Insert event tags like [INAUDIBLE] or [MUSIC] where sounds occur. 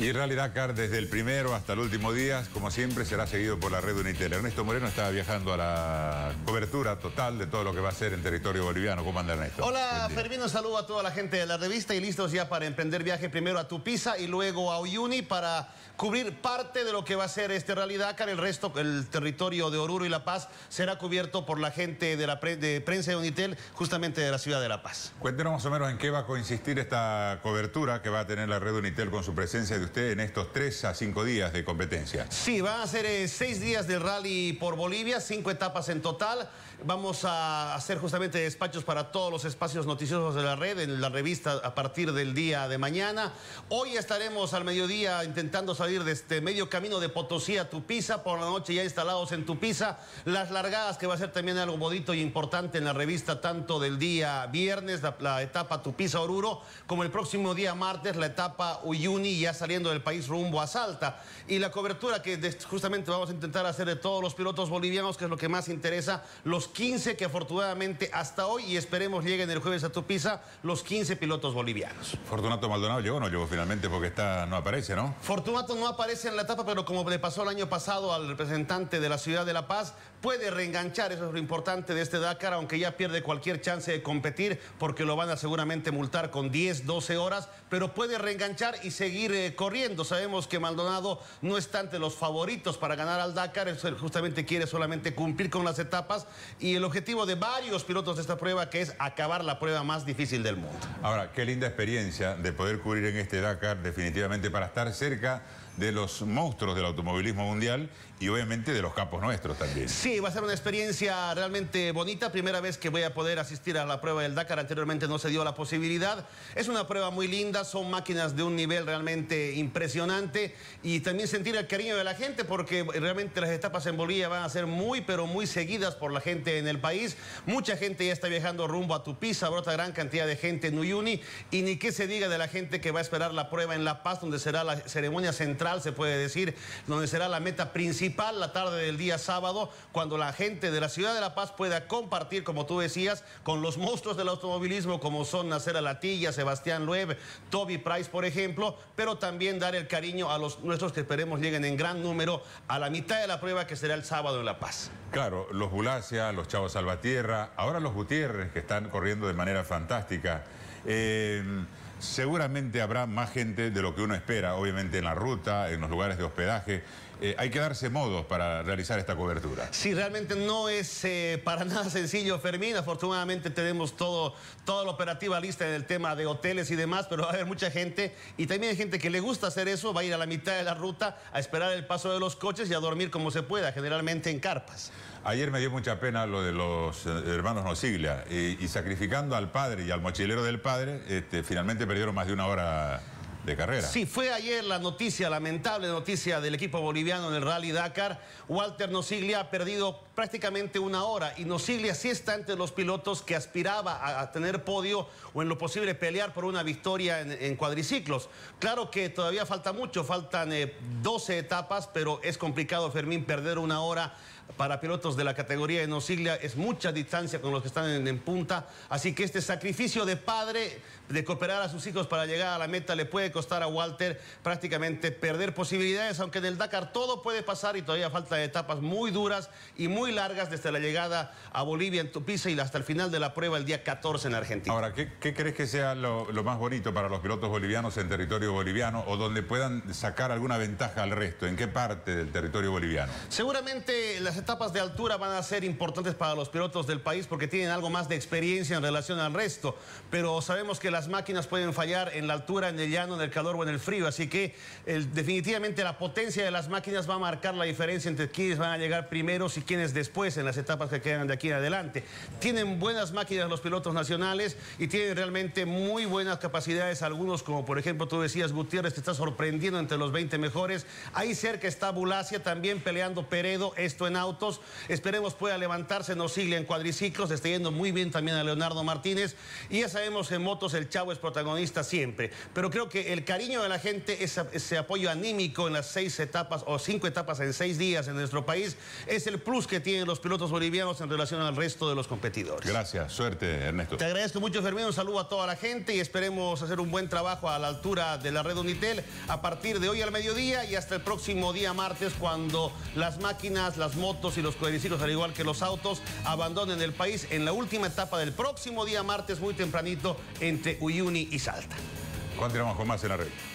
Y realidad, Car, desde el primero hasta el último día, como siempre, será seguido por la red Unitel. Ernesto Moreno está viajando a la cobertura total de todo lo que va a ser en territorio boliviano. ¿Cómo anda Ernesto? Hola, Fermín, un saludo a toda la gente de la revista y listos ya para emprender viaje primero a Tupiza y luego a Uyuni para cubrir parte de lo que va a ser este realidad, car el resto, el territorio de Oruro y La Paz será cubierto por la gente de la prensa de Unitel, justamente de la ciudad de La Paz. Cuéntenos más o menos en qué va a consistir esta cobertura que va a tener la red Unitel con su presencia de usted en estos tres a cinco días de competencia? Sí, van a ser eh, seis días de rally por Bolivia, cinco etapas en total. Vamos a hacer justamente despachos para todos los espacios noticiosos de la red, en la revista a partir del día de mañana. Hoy estaremos al mediodía intentando salir de este medio camino de Potosí a Tupiza, por la noche ya instalados en Tupiza. Las largadas que va a ser también algo bonito y importante en la revista, tanto del día viernes, la, etapa Tupiza-Oruro, como el próximo día martes, la etapa Uyuni, ya saliendo del país rumbo a Salta. Y la cobertura que justamente vamos a intentar hacer de todos los pilotos bolivianos, que es lo que más interesa, los 15 que afortunadamente hasta hoy y esperemos lleguen el jueves a Tupiza, los 15 pilotos bolivianos. Fortunato Maldonado llegó, no llegó finalmente porque está, no aparece, ¿no? Fortunato no aparece en la etapa, pero como le pasó el año pasado al representante de la ciudad de La Paz, puede reenganchar, eso es lo importante de este Dakar, aunque ya pierde cualquier chance de competir porque lo van a seguramente multar con 10, 12 horas, pero puede reenganchar y seguir eh, con Sabemos que Maldonado no está ante los favoritos para ganar al Dakar, justamente quiere solamente cumplir con las etapas y el objetivo de varios pilotos de esta prueba que es acabar la prueba más difícil del mundo. Ahora, qué linda experiencia de poder cubrir en este Dakar definitivamente para estar cerca de los monstruos del automovilismo mundial y obviamente de los campos nuestros también. Sí, va a ser una experiencia realmente bonita, primera vez que voy a poder asistir a la prueba del Dakar, anteriormente no se dio la posibilidad. Es una prueba muy linda, son máquinas de un nivel realmente impresionante y también sentir el cariño de la gente porque realmente las etapas en Bolivia van a ser muy, pero muy seguidas por la gente en el país. Mucha gente ya está viajando rumbo a Tupiza, brota gran cantidad de gente en Uyuni y ni que se diga de la gente que va a esperar la prueba en La Paz, donde será la ceremonia central se puede decir, donde será la meta principal la tarde del día sábado, cuando la gente de la ciudad de La Paz pueda compartir, como tú decías, con los monstruos del automovilismo, como son Nacer Latilla, Sebastián Lueb... Toby Price, por ejemplo, pero también dar el cariño a los nuestros que esperemos lleguen en gran número a la mitad de la prueba que será el sábado en La Paz. Claro, los Bulacia, los Chavos Salvatierra, ahora los Gutiérrez, que están corriendo de manera fantástica. Eh, Seguramente habrá más gente de lo que uno espera, obviamente en la ruta, en los lugares de hospedaje. Eh, hay que darse modos para realizar esta cobertura. Sí, realmente no es eh, para [LAUGHS] nada sencillo, Fermín. Afortunadamente tenemos todo, toda la operativa lista en el tema de hoteles y demás, pero va a haber mucha gente y también hay gente que le gusta hacer eso, va a ir a la mitad de la ruta a esperar el paso de los coches y a dormir como se pueda, generalmente en carpas. Ayer me dio mucha pena lo de los eh, hermanos Nosiglia y, sacrificando al padre y al mochilero del padre, este, finalmente perdieron más de una hora de carrera. Sí, fue ayer la noticia, lamentable noticia del equipo boliviano en el Rally Dakar. Walter Nosiglia ha perdido prácticamente una hora y Nosiglia sí está entre los pilotos que aspiraba a, tener podio o en lo posible pelear por una victoria en, cuadriciclos. Claro que todavía falta mucho, faltan 12 eh, etapas, pero es complicado, Fermín, perder una hora para pilotos de la categoría no Osiglia es mucha distancia con los que están en, punta, así que este sacrificio de padre de cooperar a sus hijos para llegar a la meta le puede costar a Walter prácticamente perder posibilidades, aunque en el Dakar todo puede pasar y todavía falta etapas muy duras y muy largas desde la llegada a Bolivia en Tupiza y hasta el final de la prueba el día 14 en Argentina. Ahora, ¿qué, crees que sea lo, lo más bonito para los pilotos bolivianos en territorio boliviano o donde puedan sacar alguna ventaja al resto? ¿En qué parte del territorio boliviano? Seguramente las etapas de altura van a ser importantes para los pilotos del país porque tienen algo más de experiencia en relación al resto, pero sabemos que las máquinas pueden fallar en la altura, en el llano, en el calor o en el frío, así que definitivamente la potencia de las máquinas va a marcar la diferencia entre quienes van a llegar primeros y quienes después en las etapas que quedan de aquí en adelante. Tienen buenas máquinas los pilotos nacionales y tienen realmente muy buenas capacidades algunos, como por ejemplo tú decías, Gutiérrez, te está sorprendiendo entre los 20 mejores. Ahí cerca está Bulacia también peleando Peredo, esto en auto Esperemos pueda levantarse, nos sigue en cuadriciclos, está yendo muy bien también a Leonardo Martínez. Y ya sabemos, en motos el Chavo es protagonista siempre. Pero creo que el cariño de la gente, ese, ese apoyo anímico en las seis etapas o cinco etapas en seis días en nuestro país, es el plus que tienen los pilotos bolivianos en relación al resto de los competidores. Gracias, suerte Ernesto. Te agradezco mucho Fermín, un saludo a toda la gente y esperemos hacer un buen trabajo a la altura de la red Unitel a partir de hoy al mediodía y hasta el próximo día martes cuando las máquinas, las motos, y los cuadriciclos, al igual que los autos, abandonen el país en la última etapa del próximo día martes, muy tempranito, entre Uyuni y Salta. Continuamos con más en la red.